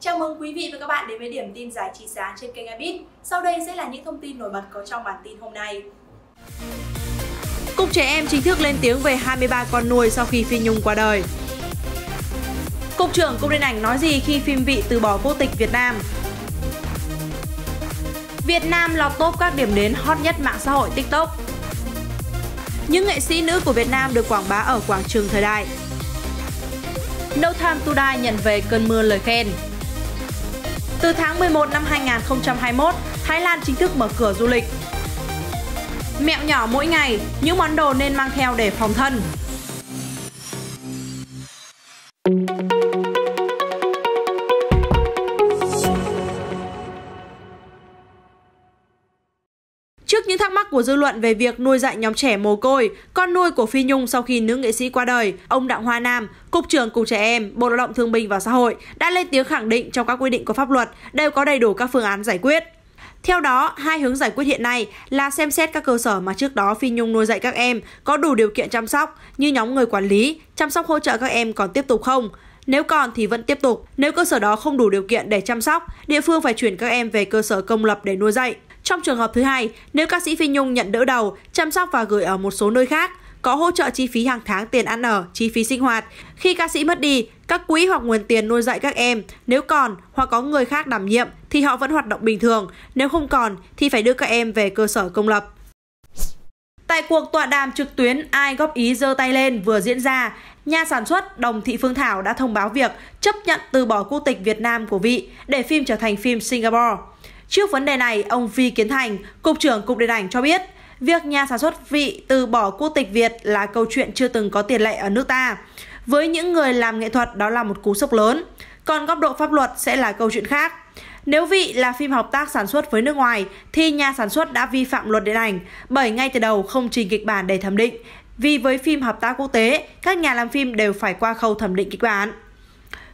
Chào mừng quý vị và các bạn đến với điểm tin giải trí sáng trên kênh Abit. Sau đây sẽ là những thông tin nổi bật có trong bản tin hôm nay. Cục trẻ em chính thức lên tiếng về 23 con nuôi sau khi Phi Nhung qua đời. Cục trưởng Cục Điện ảnh nói gì khi phim vị từ bỏ vô tịch Việt Nam? Việt Nam lọt top các điểm đến hot nhất mạng xã hội TikTok. Những nghệ sĩ nữ của Việt Nam được quảng bá ở quảng trường thời đại. No Time To Die nhận về cơn mưa lời khen. Từ tháng 11 năm 2021, Thái Lan chính thức mở cửa du lịch. Mẹo nhỏ mỗi ngày, những món đồ nên mang theo để phòng thân. thắc mắc của dư luận về việc nuôi dạy nhóm trẻ mồ côi, con nuôi của Phi Nhung sau khi nữ nghệ sĩ qua đời, ông Đặng Hoa Nam, Cục trưởng Cục Trẻ Em, Bộ Lao động Thương binh và Xã hội đã lên tiếng khẳng định trong các quy định của pháp luật đều có đầy đủ các phương án giải quyết. Theo đó, hai hướng giải quyết hiện nay là xem xét các cơ sở mà trước đó Phi Nhung nuôi dạy các em có đủ điều kiện chăm sóc như nhóm người quản lý, chăm sóc hỗ trợ các em còn tiếp tục không. Nếu còn thì vẫn tiếp tục, nếu cơ sở đó không đủ điều kiện để chăm sóc, địa phương phải chuyển các em về cơ sở công lập để nuôi dạy. Trong trường hợp thứ hai, nếu ca sĩ Phi Nhung nhận đỡ đầu, chăm sóc và gửi ở một số nơi khác, có hỗ trợ chi phí hàng tháng tiền ăn ở, chi phí sinh hoạt. Khi ca sĩ mất đi, các quỹ hoặc nguồn tiền nuôi dạy các em, nếu còn hoặc có người khác đảm nhiệm thì họ vẫn hoạt động bình thường, nếu không còn thì phải đưa các em về cơ sở công lập. Tại cuộc tọa đàm trực tuyến Ai góp ý giơ tay lên vừa diễn ra, nhà sản xuất Đồng Thị Phương Thảo đã thông báo việc chấp nhận từ bỏ quốc tịch Việt Nam của vị để phim trở thành phim Singapore. Trước vấn đề này, ông Vi Kiến Thành, Cục trưởng Cục Điện ảnh cho biết, việc nhà sản xuất vị từ bỏ quốc tịch Việt là câu chuyện chưa từng có tiền lệ ở nước ta. Với những người làm nghệ thuật đó là một cú sốc lớn, còn góc độ pháp luật sẽ là câu chuyện khác. Nếu vị là phim hợp tác sản xuất với nước ngoài thì nhà sản xuất đã vi phạm luật điện ảnh bởi ngay từ đầu không trình kịch bản để thẩm định. Vì với phim hợp tác quốc tế, các nhà làm phim đều phải qua khâu thẩm định kịch bản.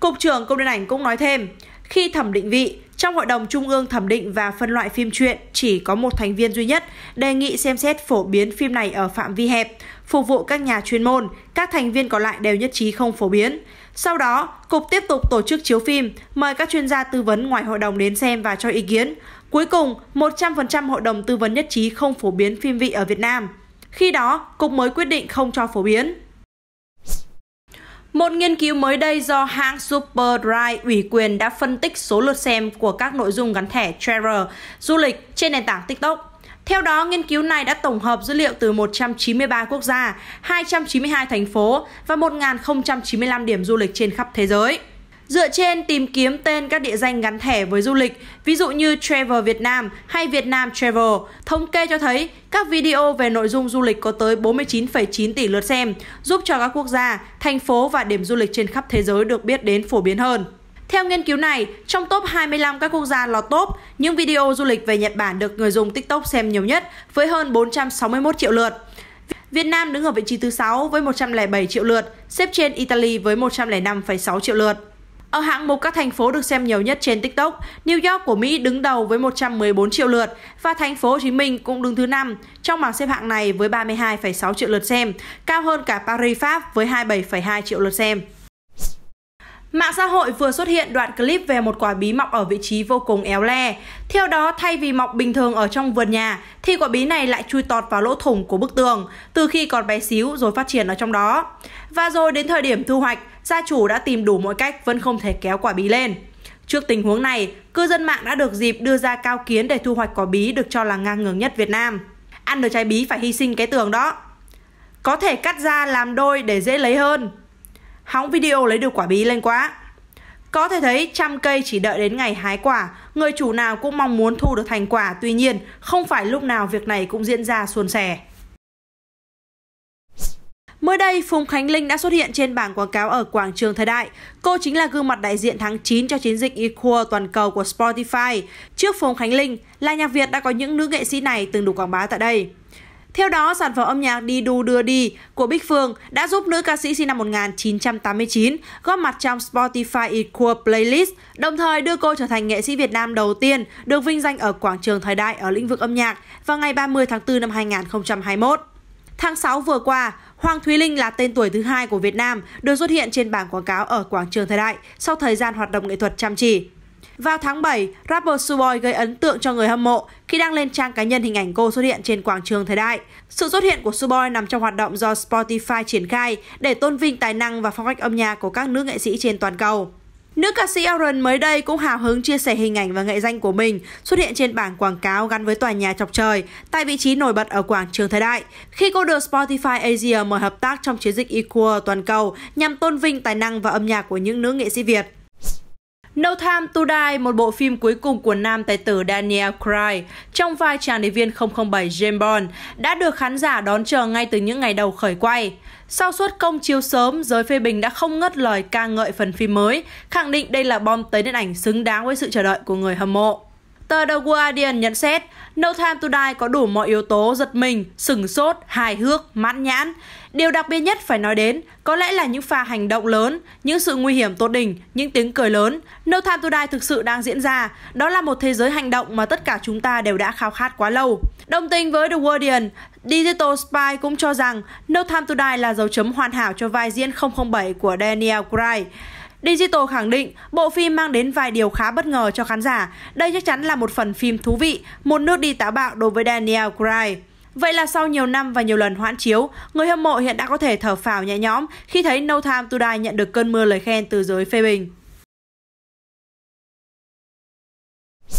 Cục trưởng Cục Điện ảnh cũng nói thêm, khi thẩm định vị, trong Hội đồng Trung ương thẩm định và phân loại phim truyện, chỉ có một thành viên duy nhất đề nghị xem xét phổ biến phim này ở phạm vi hẹp, phục vụ các nhà chuyên môn, các thành viên còn lại đều nhất trí không phổ biến. Sau đó, Cục tiếp tục tổ chức chiếu phim, mời các chuyên gia tư vấn ngoài hội đồng đến xem và cho ý kiến. Cuối cùng, 100% hội đồng tư vấn nhất trí không phổ biến phim vị ở Việt Nam. Khi đó, Cục mới quyết định không cho phổ biến. Một nghiên cứu mới đây do hãng Superdry ủy quyền đã phân tích số lượt xem của các nội dung gắn thẻ Traveler du lịch trên nền tảng TikTok. Theo đó, nghiên cứu này đã tổng hợp dữ liệu từ 193 quốc gia, 292 thành phố và 1.095 điểm du lịch trên khắp thế giới. Dựa trên tìm kiếm tên các địa danh gắn thẻ với du lịch, ví dụ như Travel Việt Nam hay Việt Nam Travel, thống kê cho thấy các video về nội dung du lịch có tới 49,9 tỷ lượt xem, giúp cho các quốc gia, thành phố và điểm du lịch trên khắp thế giới được biết đến phổ biến hơn. Theo nghiên cứu này, trong top 25 các quốc gia lọt top, những video du lịch về Nhật Bản được người dùng TikTok xem nhiều nhất với hơn 461 triệu lượt. Việt Nam đứng ở vị trí thứ 6 với 107 triệu lượt, xếp trên Italy với 105,6 triệu lượt. Ở hạng mục các thành phố được xem nhiều nhất trên TikTok, New York của Mỹ đứng đầu với 114 triệu lượt và thành phố Hồ Chí Minh cũng đứng thứ 5 trong bảng xếp hạng này với 32,6 triệu lượt xem, cao hơn cả Paris Pháp với 27,2 triệu lượt xem. Mạng xã hội vừa xuất hiện đoạn clip về một quả bí mọc ở vị trí vô cùng éo le. Theo đó, thay vì mọc bình thường ở trong vườn nhà, thì quả bí này lại chui tọt vào lỗ thủng của bức tường, từ khi còn bé xíu rồi phát triển ở trong đó. Và rồi đến thời điểm thu hoạch, gia chủ đã tìm đủ mọi cách vẫn không thể kéo quả bí lên. Trước tình huống này, cư dân mạng đã được dịp đưa ra cao kiến để thu hoạch quả bí được cho là ngang ngược nhất Việt Nam. Ăn được trái bí phải hy sinh cái tường đó. Có thể cắt ra làm đôi để dễ lấy hơn hóng video lấy được quả bí lên quá. Có thể thấy trăm cây chỉ đợi đến ngày hái quả, người chủ nào cũng mong muốn thu được thành quả, tuy nhiên không phải lúc nào việc này cũng diễn ra suôn sẻ. Mới đây, Phùng Khánh Linh đã xuất hiện trên bảng quảng cáo ở quảng trường thời đại. Cô chính là gương mặt đại diện tháng 9 cho chiến dịch Equal toàn cầu của Spotify. Trước Phùng Khánh Linh, là nhạc Việt đã có những nữ nghệ sĩ này từng đủ quảng bá tại đây. Theo đó, sản phẩm âm nhạc Đi Đu Đưa Đi của Bích Phương đã giúp nữ ca sĩ sinh năm 1989 góp mặt trong Spotify Equal Playlist, đồng thời đưa cô trở thành nghệ sĩ Việt Nam đầu tiên được vinh danh ở quảng trường thời đại ở lĩnh vực âm nhạc vào ngày 30 tháng 4 năm 2021. Tháng 6 vừa qua, Hoàng Thúy Linh là tên tuổi thứ hai của Việt Nam được xuất hiện trên bảng quảng cáo ở quảng trường thời đại sau thời gian hoạt động nghệ thuật chăm chỉ. Vào tháng 7, rapper Suboy gây ấn tượng cho người hâm mộ khi đăng lên trang cá nhân hình ảnh cô xuất hiện trên quảng trường thời đại. Sự xuất hiện của Suboy nằm trong hoạt động do Spotify triển khai để tôn vinh tài năng và phong cách âm nhạc của các nữ nghệ sĩ trên toàn cầu. Nữ ca sĩ Aaron mới đây cũng hào hứng chia sẻ hình ảnh và nghệ danh của mình xuất hiện trên bảng quảng cáo gắn với tòa nhà chọc trời tại vị trí nổi bật ở quảng trường thời đại. Khi cô được Spotify Asia mời hợp tác trong chiến dịch Equal toàn cầu nhằm tôn vinh tài năng và âm nhạc của những nữ nghệ sĩ Việt. No Time to Die, một bộ phim cuối cùng của nam tài tử Daniel Craig trong vai chàng điệp viên 007 James Bond đã được khán giả đón chờ ngay từ những ngày đầu khởi quay. Sau suất công chiếu sớm, giới phê bình đã không ngớt lời ca ngợi phần phim mới, khẳng định đây là bom tới điện ảnh xứng đáng với sự chờ đợi của người hâm mộ. Tờ The Guardian nhận xét, No Time To Die có đủ mọi yếu tố giật mình, sừng sốt, hài hước, mãn nhãn. Điều đặc biệt nhất phải nói đến có lẽ là những pha hành động lớn, những sự nguy hiểm tột đỉnh, những tiếng cười lớn. No Time To Die thực sự đang diễn ra. Đó là một thế giới hành động mà tất cả chúng ta đều đã khao khát quá lâu. Đồng tình với The Guardian, Digital Spy cũng cho rằng No Time To Die là dấu chấm hoàn hảo cho vai diễn 007 của Daniel Craig. Digital khẳng định bộ phim mang đến vài điều khá bất ngờ cho khán giả. Đây chắc chắn là một phần phim thú vị, một nước đi táo bạo đối với Daniel Craig. Vậy là sau nhiều năm và nhiều lần hoãn chiếu, người hâm mộ hiện đã có thể thở phào nhẹ nhõm khi thấy No Time To Die nhận được cơn mưa lời khen từ giới phê bình.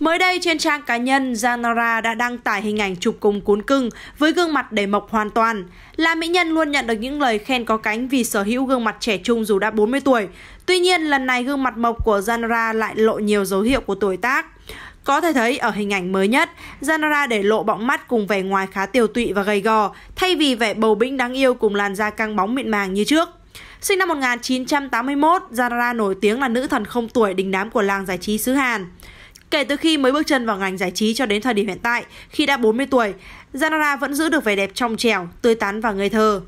Mới đây trên trang cá nhân, Zanora đã đăng tải hình ảnh chụp cùng cuốn cưng với gương mặt đầy mộc hoàn toàn. Là mỹ nhân luôn nhận được những lời khen có cánh vì sở hữu gương mặt trẻ trung dù đã 40 tuổi. Tuy nhiên, lần này gương mặt mộc của Zanora lại lộ nhiều dấu hiệu của tuổi tác. Có thể thấy ở hình ảnh mới nhất, Zanara để lộ bọng mắt cùng vẻ ngoài khá tiều tụy và gầy gò, thay vì vẻ bầu bĩnh đáng yêu cùng làn da căng bóng mịn màng như trước. Sinh năm 1981, Zanara nổi tiếng là nữ thần không tuổi đình đám của làng giải trí xứ Hàn. Kể từ khi mới bước chân vào ngành giải trí cho đến thời điểm hiện tại, khi đã 40 tuổi, Zanara vẫn giữ được vẻ đẹp trong trẻo, tươi tắn và ngây thơ.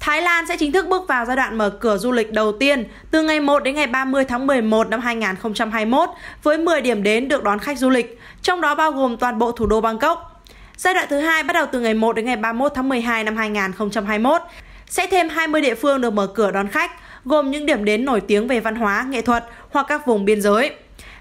Thái Lan sẽ chính thức bước vào giai đoạn mở cửa du lịch đầu tiên từ ngày 1 đến ngày 30 tháng 11 năm 2021 với 10 điểm đến được đón khách du lịch, trong đó bao gồm toàn bộ thủ đô Bangkok. Giai đoạn thứ hai bắt đầu từ ngày 1 đến ngày 31 tháng 12 năm 2021. Sẽ thêm 20 địa phương được mở cửa đón khách, gồm những điểm đến nổi tiếng về văn hóa, nghệ thuật hoặc các vùng biên giới.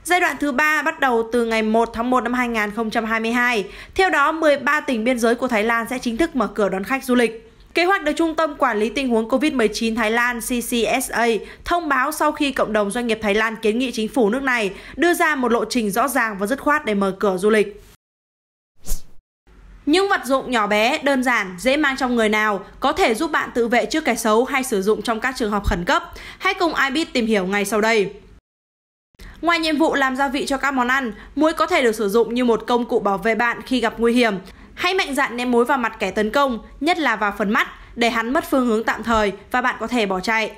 Giai đoạn thứ 3 bắt đầu từ ngày 1 tháng 1 năm 2022. Theo đó, 13 tỉnh biên giới của Thái Lan sẽ chính thức mở cửa đón khách du lịch. Kế hoạch được Trung tâm Quản lý tình huống COVID-19 Thái Lan CCSA thông báo sau khi cộng đồng doanh nghiệp Thái Lan kiến nghị chính phủ nước này đưa ra một lộ trình rõ ràng và dứt khoát để mở cửa du lịch. Những vật dụng nhỏ bé, đơn giản, dễ mang trong người nào có thể giúp bạn tự vệ trước kẻ xấu hay sử dụng trong các trường hợp khẩn cấp. Hãy cùng iBit tìm hiểu ngay sau đây. Ngoài nhiệm vụ làm gia vị cho các món ăn, muối có thể được sử dụng như một công cụ bảo vệ bạn khi gặp nguy hiểm. Hãy mạnh dạn ném muối vào mặt kẻ tấn công, nhất là vào phần mắt, để hắn mất phương hướng tạm thời và bạn có thể bỏ chạy.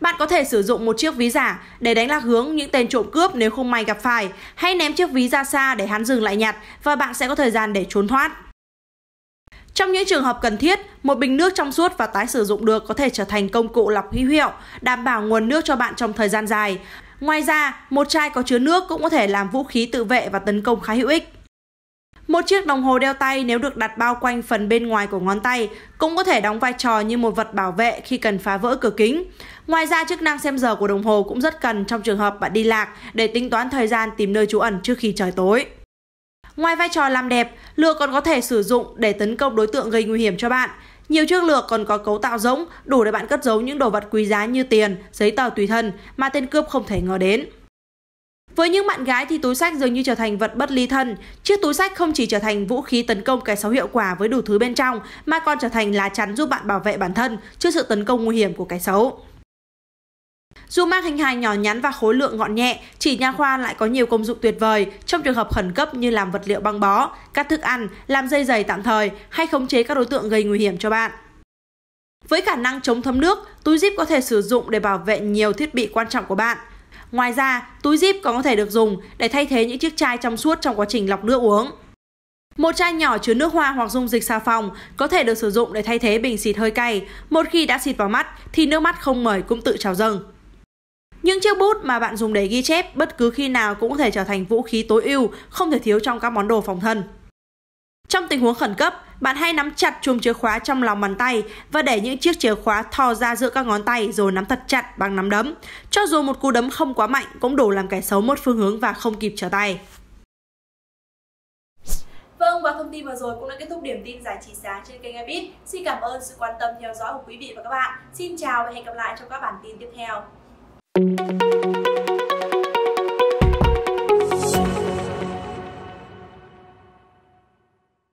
Bạn có thể sử dụng một chiếc ví giả để đánh lạc hướng những tên trộm cướp nếu không may gặp phải. hay ném chiếc ví ra xa để hắn dừng lại nhặt và bạn sẽ có thời gian để trốn thoát. Trong những trường hợp cần thiết, một bình nước trong suốt và tái sử dụng được có thể trở thành công cụ lọc hữu hiệu, đảm bảo nguồn nước cho bạn trong thời gian dài. Ngoài ra, một chai có chứa nước cũng có thể làm vũ khí tự vệ và tấn công khá hữu ích. Một chiếc đồng hồ đeo tay nếu được đặt bao quanh phần bên ngoài của ngón tay cũng có thể đóng vai trò như một vật bảo vệ khi cần phá vỡ cửa kính. Ngoài ra, chức năng xem giờ của đồng hồ cũng rất cần trong trường hợp bạn đi lạc để tính toán thời gian tìm nơi trú ẩn trước khi trời tối. Ngoài vai trò làm đẹp, lừa còn có thể sử dụng để tấn công đối tượng gây nguy hiểm cho bạn. Nhiều chiếc lược còn có cấu tạo rỗng, đủ để bạn cất giấu những đồ vật quý giá như tiền, giấy tờ tùy thân mà tên cướp không thể ngờ đến. Với những bạn gái thì túi sách dường như trở thành vật bất ly thân. Chiếc túi sách không chỉ trở thành vũ khí tấn công kẻ xấu hiệu quả với đủ thứ bên trong, mà còn trở thành lá chắn giúp bạn bảo vệ bản thân trước sự tấn công nguy hiểm của kẻ xấu. Dù mang hình hài nhỏ nhắn và khối lượng gọn nhẹ, chỉ nha khoa lại có nhiều công dụng tuyệt vời trong trường hợp khẩn cấp như làm vật liệu băng bó, cắt thức ăn, làm dây giày tạm thời hay khống chế các đối tượng gây nguy hiểm cho bạn. Với khả năng chống thấm nước, túi zip có thể sử dụng để bảo vệ nhiều thiết bị quan trọng của bạn – Ngoài ra, túi zip còn có thể được dùng để thay thế những chiếc chai trong suốt trong quá trình lọc nước uống. Một chai nhỏ chứa nước hoa hoặc dung dịch xà phòng có thể được sử dụng để thay thế bình xịt hơi cay. Một khi đã xịt vào mắt thì nước mắt không mời cũng tự trào dâng. Những chiếc bút mà bạn dùng để ghi chép bất cứ khi nào cũng có thể trở thành vũ khí tối ưu, không thể thiếu trong các món đồ phòng thân. Trong tình huống khẩn cấp, bạn hãy nắm chặt chùm chìa khóa trong lòng bàn tay và để những chiếc chìa khóa thò ra giữa các ngón tay rồi nắm thật chặt bằng nắm đấm. Cho dù một cú đấm không quá mạnh cũng đủ làm kẻ xấu mất phương hướng và không kịp trở tay. Vâng và thông tin vừa rồi cũng đã kết thúc điểm tin giải trí sáng trên kênh Abit. Xin cảm ơn sự quan tâm theo dõi của quý vị và các bạn. Xin chào và hẹn gặp lại trong các bản tin tiếp theo.